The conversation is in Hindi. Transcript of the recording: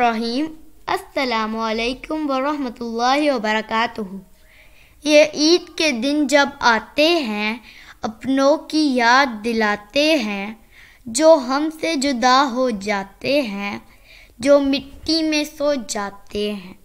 रहीम अस्सलाम वरहमतुल्लाहि वबरकातुहू ये ईद के दिन जब आते हैं अपनों की याद दिलाते हैं जो हमसे जुदा हो जाते हैं जो मिट्टी में सो जाते हैं